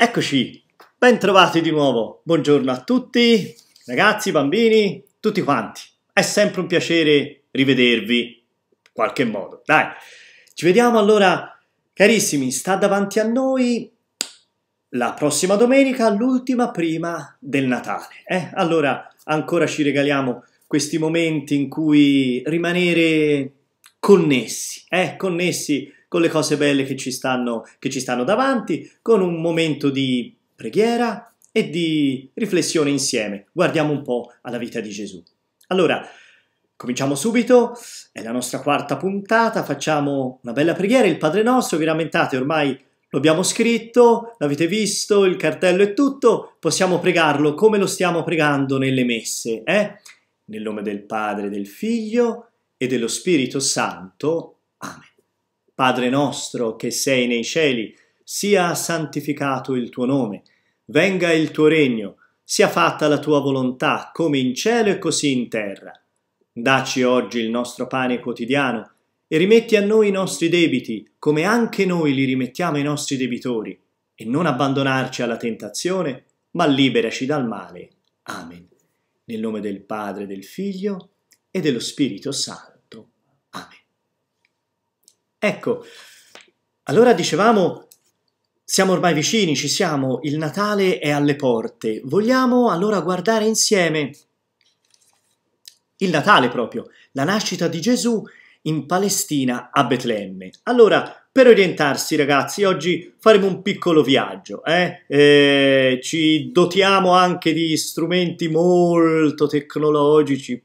Eccoci, bentrovati di nuovo. Buongiorno a tutti, ragazzi, bambini, tutti quanti. È sempre un piacere rivedervi in qualche modo. Dai, ci vediamo allora, carissimi. Sta davanti a noi la prossima domenica, l'ultima prima del Natale. Eh? Allora, ancora ci regaliamo questi momenti in cui rimanere connessi, eh? connessi con le cose belle che ci stanno, che ci stanno davanti, con un momento di preghiera e di riflessione insieme. Guardiamo un po' alla vita di Gesù. Allora, cominciamo subito, è la nostra quarta puntata, facciamo una bella preghiera, il Padre nostro, vi rammentate ormai lo abbiamo scritto, l'avete visto, il cartello è tutto, possiamo pregarlo come lo stiamo pregando nelle messe, eh? Nel nome del Padre, del Figlio e dello Spirito Santo. Amen. Padre nostro che sei nei cieli, sia santificato il tuo nome, venga il tuo regno, sia fatta la tua volontà, come in cielo e così in terra. Dacci oggi il nostro pane quotidiano e rimetti a noi i nostri debiti, come anche noi li rimettiamo ai nostri debitori, e non abbandonarci alla tentazione, ma liberaci dal male. Amen. Nel nome del Padre, del Figlio e dello Spirito Santo. Ecco, allora dicevamo, siamo ormai vicini, ci siamo, il Natale è alle porte. Vogliamo allora guardare insieme il Natale proprio, la nascita di Gesù in Palestina a Betlemme. Allora, per orientarsi ragazzi, oggi faremo un piccolo viaggio, eh? Eh, ci dotiamo anche di strumenti molto tecnologici,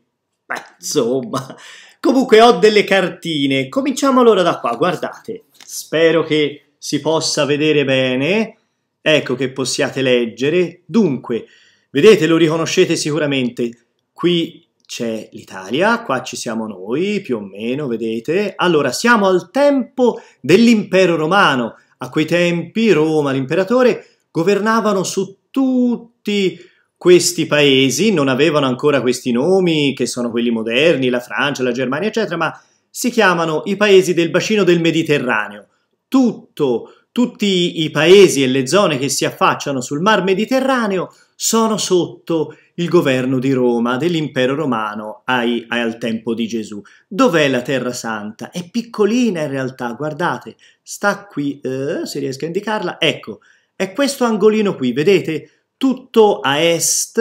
beh, insomma, Comunque ho delle cartine. Cominciamo allora da qua, guardate. Spero che si possa vedere bene. Ecco che possiate leggere. Dunque, vedete, lo riconoscete sicuramente. Qui c'è l'Italia, qua ci siamo noi, più o meno, vedete? Allora, siamo al tempo dell'impero romano. A quei tempi Roma, l'imperatore, governavano su tutti questi paesi non avevano ancora questi nomi, che sono quelli moderni, la Francia, la Germania, eccetera, ma si chiamano i paesi del bacino del Mediterraneo. Tutto, tutti i paesi e le zone che si affacciano sul Mar Mediterraneo sono sotto il governo di Roma, dell'impero romano ai, ai, al tempo di Gesù. Dov'è la Terra Santa? È piccolina in realtà, guardate, sta qui, eh, se riesco a indicarla, ecco, è questo angolino qui, vedete? tutto a est,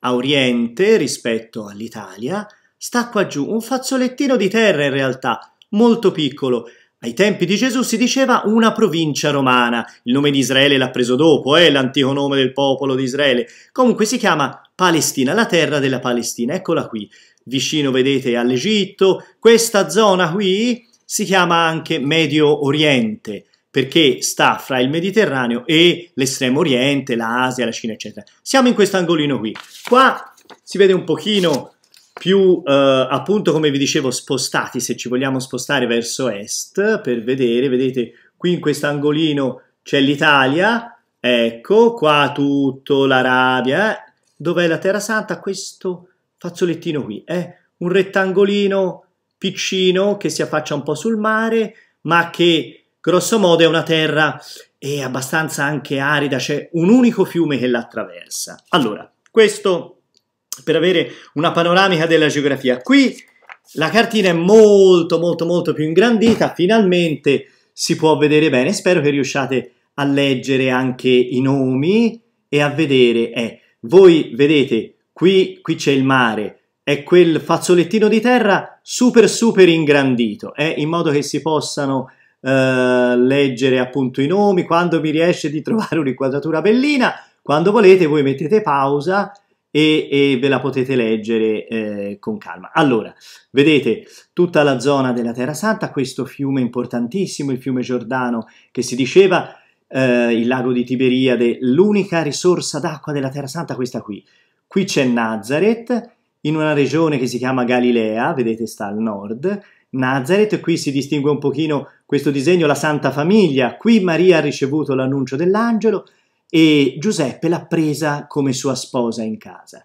a oriente rispetto all'Italia, sta qua giù un fazzolettino di terra in realtà, molto piccolo. Ai tempi di Gesù si diceva una provincia romana, il nome di Israele l'ha preso dopo, è eh, l'antico nome del popolo di Israele, comunque si chiama Palestina, la terra della Palestina, eccola qui, vicino vedete all'Egitto, questa zona qui si chiama anche Medio Oriente, perché sta fra il Mediterraneo e l'estremo oriente, l'Asia, la Cina, eccetera. Siamo in questo angolino qui. Qua si vede un pochino più, eh, appunto, come vi dicevo, spostati, se ci vogliamo spostare verso est, per vedere, vedete, qui in questo angolino c'è l'Italia, ecco, qua tutto l'Arabia, dov'è la Terra Santa? Questo fazzolettino qui, è un rettangolino piccino che si affaccia un po' sul mare, ma che grosso modo è una terra è abbastanza anche arida, c'è un unico fiume che l'attraversa. Allora, questo per avere una panoramica della geografia. Qui la cartina è molto molto molto più ingrandita, finalmente si può vedere bene, spero che riusciate a leggere anche i nomi e a vedere, eh, voi vedete qui, qui c'è il mare, è quel fazzolettino di terra super super ingrandito, eh, in modo che si possano eh, leggere appunto i nomi, quando mi riesce di trovare un'inquadratura bellina, quando volete voi mettete pausa e, e ve la potete leggere eh, con calma. Allora, vedete tutta la zona della Terra Santa, questo fiume importantissimo, il fiume Giordano che si diceva eh, il lago di Tiberiade, l'unica risorsa d'acqua della Terra Santa, questa qui. Qui c'è Nazareth, in una regione che si chiama Galilea, vedete sta al nord, Nazareth, qui si distingue un pochino questo disegno, la Santa Famiglia, qui Maria ha ricevuto l'annuncio dell'angelo e Giuseppe l'ha presa come sua sposa in casa.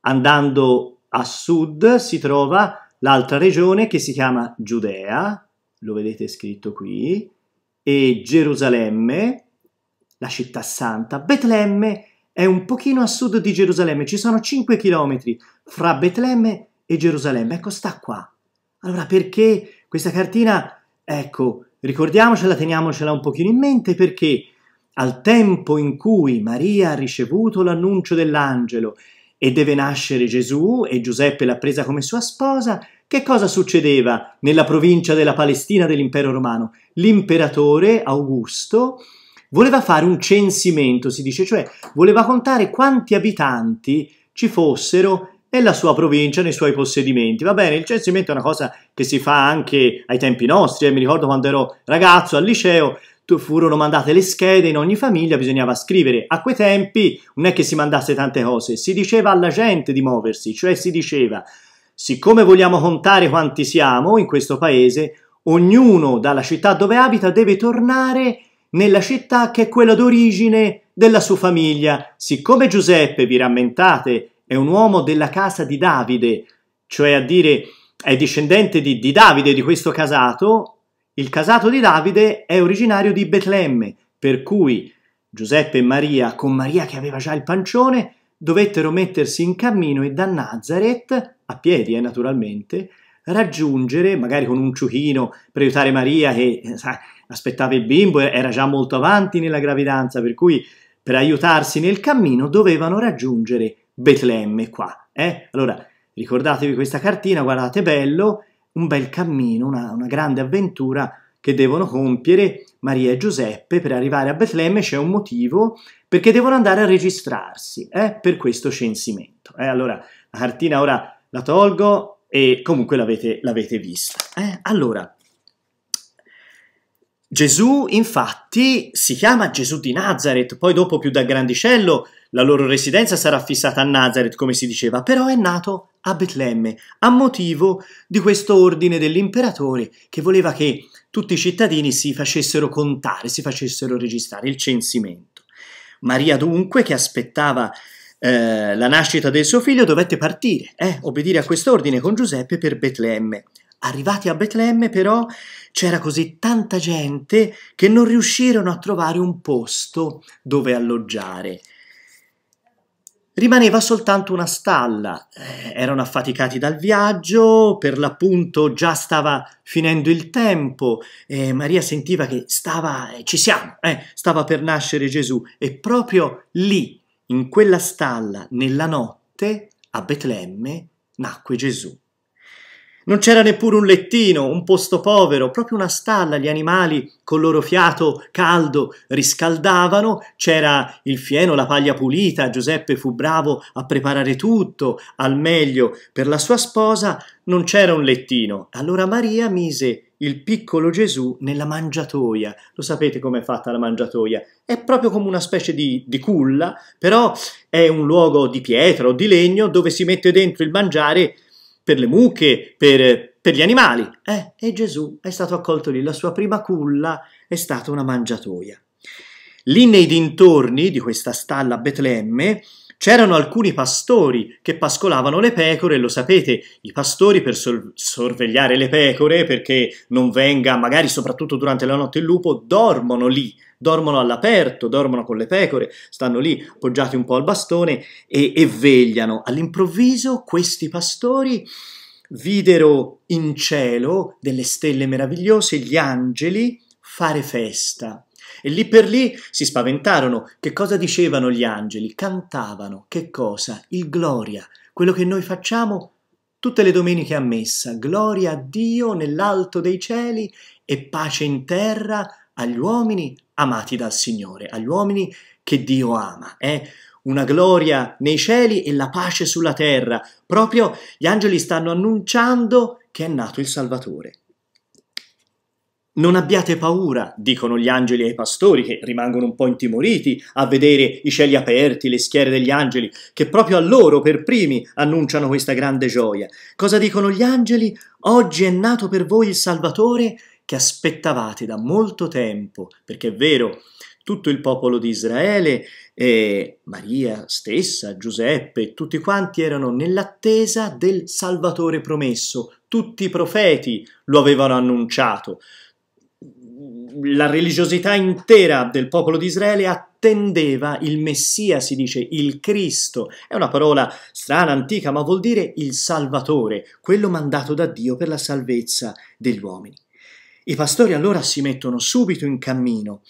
Andando a sud si trova l'altra regione che si chiama Giudea, lo vedete scritto qui, e Gerusalemme, la città santa, Betlemme è un pochino a sud di Gerusalemme, ci sono 5 chilometri fra Betlemme e Gerusalemme, ecco sta qua, allora perché questa cartina, ecco, ricordiamocela, teniamocela un pochino in mente perché al tempo in cui Maria ha ricevuto l'annuncio dell'angelo e deve nascere Gesù e Giuseppe l'ha presa come sua sposa, che cosa succedeva nella provincia della Palestina dell'impero romano? L'imperatore Augusto voleva fare un censimento, si dice, cioè voleva contare quanti abitanti ci fossero e la sua provincia nei suoi possedimenti. Va bene, il censimento è una cosa che si fa anche ai tempi nostri, eh? mi ricordo quando ero ragazzo al liceo furono mandate le schede in ogni famiglia, bisognava scrivere. A quei tempi non è che si mandasse tante cose, si diceva alla gente di muoversi, cioè si diceva siccome vogliamo contare quanti siamo in questo paese, ognuno dalla città dove abita deve tornare nella città che è quella d'origine della sua famiglia. Siccome Giuseppe, vi rammentate, è un uomo della casa di Davide, cioè a dire è discendente di, di Davide, di questo casato, il casato di Davide è originario di Betlemme, per cui Giuseppe e Maria, con Maria che aveva già il pancione, dovettero mettersi in cammino e da Nazareth, a piedi eh, naturalmente, raggiungere, magari con un ciuchino per aiutare Maria che eh, sa, aspettava il bimbo, era già molto avanti nella gravidanza, per cui per aiutarsi nel cammino dovevano raggiungere Betlemme qua. Eh? Allora, ricordatevi questa cartina, guardate bello, un bel cammino, una, una grande avventura che devono compiere Maria e Giuseppe per arrivare a Betlemme, c'è un motivo, perché devono andare a registrarsi eh, per questo censimento. Eh? Allora, la cartina ora la tolgo e comunque l'avete, vista. Eh? Allora, Gesù infatti si chiama Gesù di Nazareth, poi dopo più da grandicello la loro residenza sarà fissata a Nazareth, come si diceva, però è nato a Betlemme, a motivo di questo ordine dell'imperatore che voleva che tutti i cittadini si facessero contare, si facessero registrare, il censimento. Maria dunque, che aspettava eh, la nascita del suo figlio, dovette partire, eh, obbedire a questo ordine con Giuseppe per Betlemme. Arrivati a Betlemme però c'era così tanta gente che non riuscirono a trovare un posto dove alloggiare. Rimaneva soltanto una stalla, eh, erano affaticati dal viaggio, per l'appunto già stava finendo il tempo e Maria sentiva che stava, eh, ci siamo, eh, stava per nascere Gesù e proprio lì, in quella stalla, nella notte, a Betlemme, nacque Gesù. Non c'era neppure un lettino, un posto povero, proprio una stalla, gli animali col loro fiato caldo riscaldavano, c'era il fieno, la paglia pulita, Giuseppe fu bravo a preparare tutto al meglio per la sua sposa, non c'era un lettino. Allora Maria mise il piccolo Gesù nella mangiatoia. Lo sapete com'è fatta la mangiatoia? È proprio come una specie di, di, culla, però è un luogo di pietra o di legno dove si mette dentro il mangiare per le mucche, per, per gli animali. Eh, e Gesù è stato accolto lì, la sua prima culla è stata una mangiatoia. Lì nei dintorni di questa stalla a Betlemme C'erano alcuni pastori che pascolavano le pecore, lo sapete, i pastori per sor- sorvegliare le pecore perché non venga, magari soprattutto durante la notte il lupo, dormono lì, dormono all'aperto, dormono con le pecore, stanno lì appoggiati un po' al bastone e, e vegliano. All'improvviso questi pastori videro in cielo delle stelle meravigliose, gli angeli fare festa e lì per lì si spaventarono. Che cosa dicevano gli angeli? Cantavano. Che cosa? Il gloria. Quello che noi facciamo tutte le domeniche a messa. Gloria a Dio nell'alto dei cieli e pace in terra agli uomini amati dal Signore, agli uomini che Dio ama. È eh. una gloria nei cieli e la pace sulla terra. Proprio gli angeli stanno annunciando che è nato il Salvatore. Non abbiate paura, dicono gli angeli ai pastori, che rimangono un po' intimoriti a vedere i cieli aperti, le schiere degli angeli, che proprio a loro per primi annunciano questa grande gioia. Cosa dicono gli angeli? Oggi è nato per voi il Salvatore che aspettavate da molto tempo, perché è vero, tutto il popolo di Israele, eh, Maria stessa, Giuseppe, tutti quanti erano nell'attesa del Salvatore promesso, tutti i profeti lo avevano annunciato la religiosità intera del popolo di Israele attendeva il Messia, si dice il Cristo. È una parola strana, antica, ma vuol dire il Salvatore, quello mandato da Dio per la salvezza degli uomini. I pastori allora si mettono subito in cammino,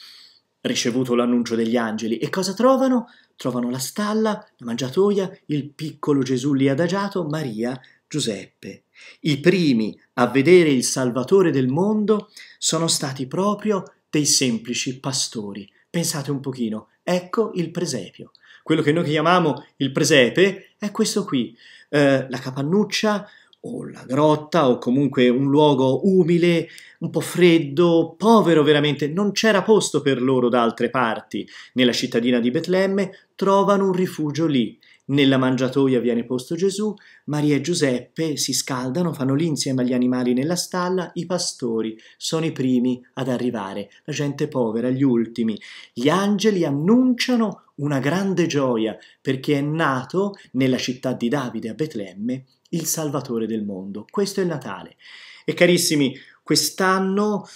ricevuto l'annuncio degli angeli, e cosa trovano? Trovano la stalla, la mangiatoia, il piccolo Gesù lì adagiato, Maria Giuseppe. I primi a vedere il Salvatore del mondo sono stati proprio dei semplici pastori. Pensate un pochino, ecco il presepio. Quello che noi chiamiamo il presepe è questo qui, eh, la capannuccia o la grotta o comunque un luogo umile, un po' freddo, povero veramente, non c'era posto per loro da altre parti. Nella cittadina di Betlemme trovano un rifugio lì nella mangiatoia viene posto Gesù, Maria e Giuseppe si scaldano, fanno lì insieme agli animali nella stalla, i pastori sono i primi ad arrivare, la gente povera gli ultimi. Gli angeli annunciano una grande gioia perché è nato nella città di Davide a Betlemme il Salvatore del mondo. Questo è il Natale. E carissimi, quest'anno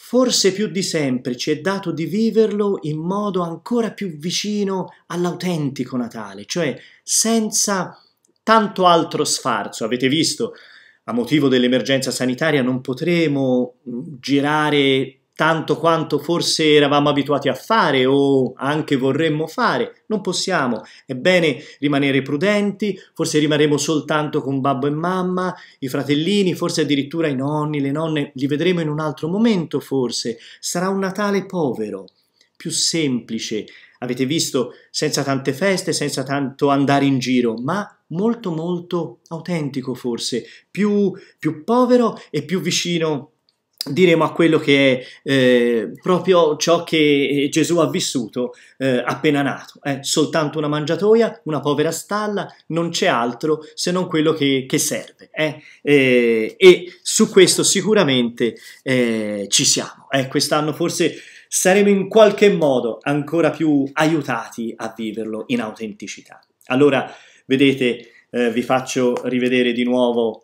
forse più di sempre ci è dato di viverlo in modo ancora più vicino all'autentico Natale, cioè senza tanto altro sfarzo. Avete visto, a motivo dell'emergenza sanitaria non potremo mm, girare tanto quanto forse eravamo abituati a fare o anche vorremmo fare. Non possiamo. È bene rimanere prudenti, forse rimarremo soltanto con babbo e mamma, i fratellini, forse addirittura i nonni, le nonne, li vedremo in un altro momento forse. Sarà un Natale povero, più semplice, Avete visto, senza tante feste, senza tanto andare in giro, ma molto molto autentico forse, più, più povero e più vicino diremo a quello che è eh, proprio ciò che Gesù ha vissuto eh, appena nato. Eh? soltanto una mangiatoia, una povera stalla, non c'è altro se non quello che, che serve. Eh? Eh, e su questo sicuramente eh, ci siamo. quest'anno forse saremo in qualche modo ancora più aiutati a viverlo in autenticità. Allora, vedete, eh, vi faccio rivedere di nuovo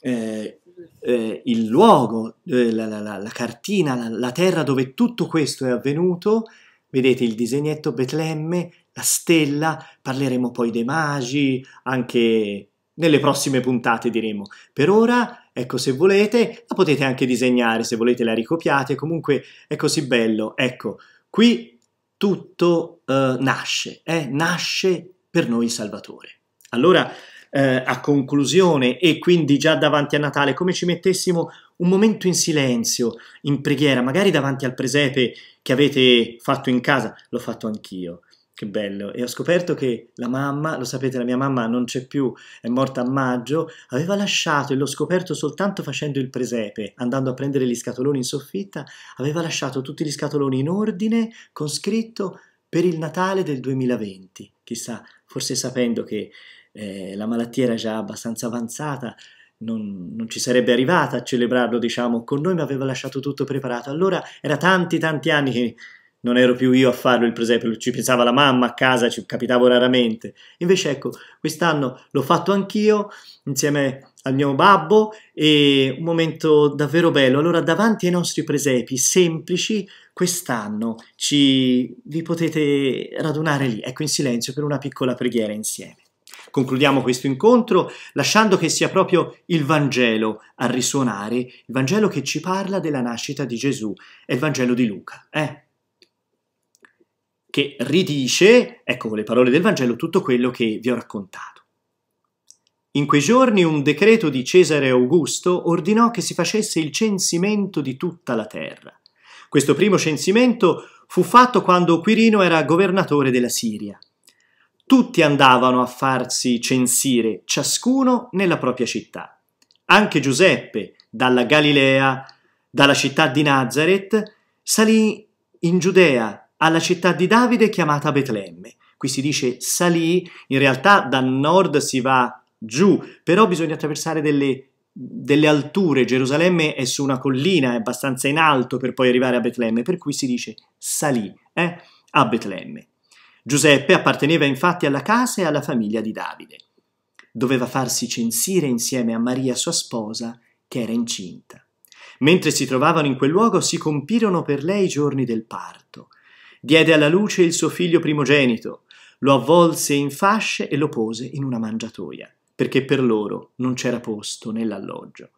eh, eh, il luogo, eh, la, la, la, cartina, la, la terra dove tutto questo è avvenuto. Vedete il disegnetto Betlemme, la stella, parleremo poi dei magi, anche nelle prossime puntate diremo. Per ora Ecco, se volete, la potete anche disegnare, se volete la ricopiate, comunque è così bello. Ecco, qui tutto eh, nasce, eh, nasce per noi il Salvatore. Allora, eh, a conclusione e quindi già davanti a Natale, come ci mettessimo un momento in silenzio, in preghiera, magari davanti al presepe che avete fatto in casa, l'ho fatto anch'io. Che bello! E ho scoperto che la mamma, lo sapete, la mia mamma non c'è più, è morta a maggio, aveva lasciato, e l'ho scoperto soltanto facendo il presepe, andando a prendere gli scatoloni in soffitta, aveva lasciato tutti gli scatoloni in ordine, con scritto per il Natale del 2020. Chissà, forse sapendo che eh, la malattia era già abbastanza avanzata, non, non, ci sarebbe arrivata a celebrarlo, diciamo, con noi, ma aveva lasciato tutto preparato. Allora era tanti, tanti anni che non ero più io a farlo il presepe, ci pensava la mamma a casa, ci capitavo raramente. Invece ecco, quest'anno l'ho fatto anch'io insieme al mio babbo e un momento davvero bello. Allora davanti ai nostri presepi semplici quest'anno ci, vi potete radunare lì, ecco in silenzio per una piccola preghiera insieme. Concludiamo questo incontro lasciando che sia proprio il Vangelo a risuonare, il Vangelo che ci parla della nascita di Gesù, è il Vangelo di Luca. Eh? che ridice, ecco con le parole del Vangelo, tutto quello che vi ho raccontato. In quei giorni un decreto di Cesare Augusto ordinò che si facesse il censimento di tutta la terra. Questo primo censimento fu fatto quando Quirino era governatore della Siria. Tutti andavano a farsi censire, ciascuno nella propria città. Anche Giuseppe, dalla Galilea, dalla città di Nazareth, salì in Giudea alla città di Davide chiamata Betlemme. Qui si dice salì, in realtà da nord si va giù, però bisogna attraversare delle, delle alture. Gerusalemme è su una collina, è abbastanza in alto per poi arrivare a Betlemme, per cui si dice salì eh, a Betlemme. Giuseppe apparteneva infatti alla casa e alla famiglia di Davide. Doveva farsi censire insieme a Maria sua sposa, che era incinta. Mentre si trovavano in quel luogo si compirono per lei i giorni del parto diede alla luce il suo figlio primogenito, lo avvolse in fasce e lo pose in una mangiatoia, perché per loro non c'era posto nell'alloggio.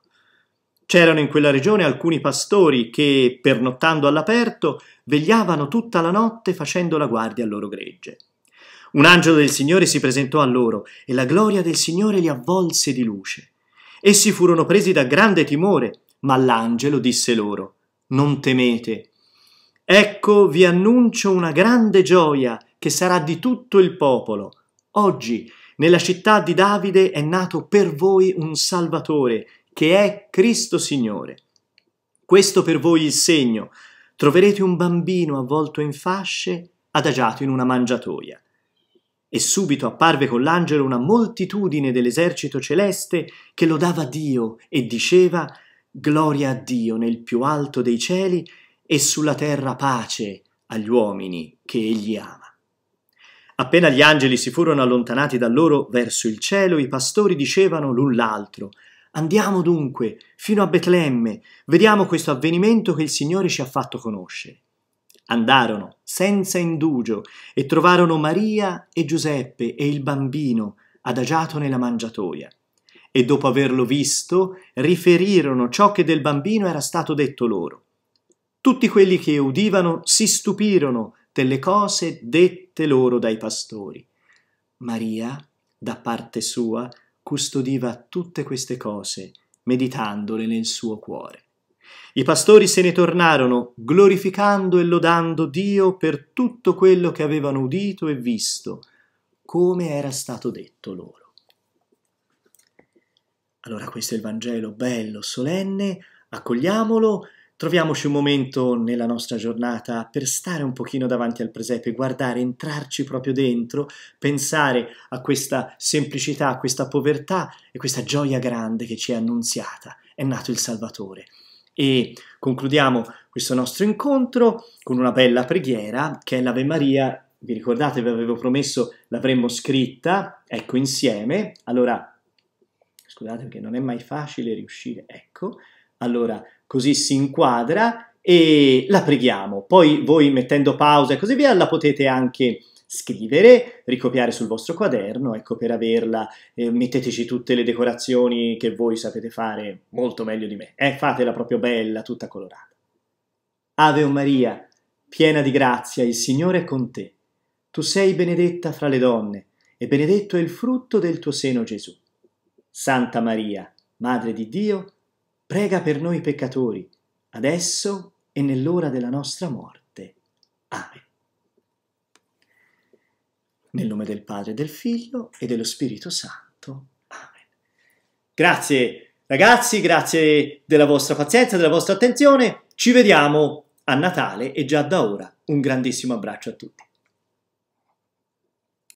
C'erano in quella regione alcuni pastori che, pernottando all'aperto, vegliavano tutta la notte facendo la guardia al loro gregge. Un angelo del Signore si presentò a loro e la gloria del Signore li avvolse di luce. Essi furono presi da grande timore, ma l'angelo disse loro: Non temete, Ecco vi annuncio una grande gioia che sarà di tutto il popolo. Oggi nella città di Davide è nato per voi un Salvatore, che è Cristo Signore. Questo per voi il segno. Troverete un bambino avvolto in fasce, adagiato in una mangiatoia. E subito apparve con l'angelo una moltitudine dell'esercito celeste che lodava Dio e diceva Gloria a Dio nel più alto dei cieli e sulla terra pace agli uomini che egli ama. Appena gli angeli si furono allontanati da loro verso il cielo, i pastori dicevano l'un l'altro Andiamo dunque fino a Betlemme, vediamo questo avvenimento che il Signore ci ha fatto conoscere. Andarono senza indugio e trovarono Maria e Giuseppe e il bambino adagiato nella mangiatoia. E dopo averlo visto, riferirono ciò che del bambino era stato detto loro. Tutti quelli che udivano si stupirono delle cose dette loro dai pastori. Maria, da parte sua, custodiva tutte queste cose, meditandole nel suo cuore. I pastori se ne tornarono, glorificando e lodando Dio per tutto quello che avevano udito e visto, come era stato detto loro. Allora questo è il Vangelo bello, solenne, accogliamolo Troviamoci un momento nella nostra giornata per stare un pochino davanti al presepe, guardare, entrarci proprio dentro, pensare a questa semplicità, a questa povertà e questa gioia grande che ci è annunziata. È nato il Salvatore. E concludiamo questo nostro incontro con una bella preghiera che è l'Ave Maria. Vi ricordate, vi avevo promesso l'avremmo scritta, ecco insieme. Allora, scusate perché non è mai facile riuscire, ecco. Allora, così si inquadra e la preghiamo. Poi voi mettendo pausa e così via la potete anche scrivere, ricopiare sul vostro quaderno, ecco per averla, eh, metteteci tutte le decorazioni che voi sapete fare molto meglio di me, eh, fatela proprio bella, tutta colorata. Ave o Maria, piena di grazia, il Signore è con te. Tu sei benedetta fra le donne, e benedetto è il frutto del tuo seno Gesù. Santa Maria, Madre di Dio, prega per noi peccatori, adesso e nell'ora della nostra morte. Amen. Nel nome del Padre, del Figlio e dello Spirito Santo. Amen. Grazie ragazzi, grazie della vostra pazienza, della vostra attenzione. Ci vediamo a Natale e già da ora un grandissimo abbraccio a tutti.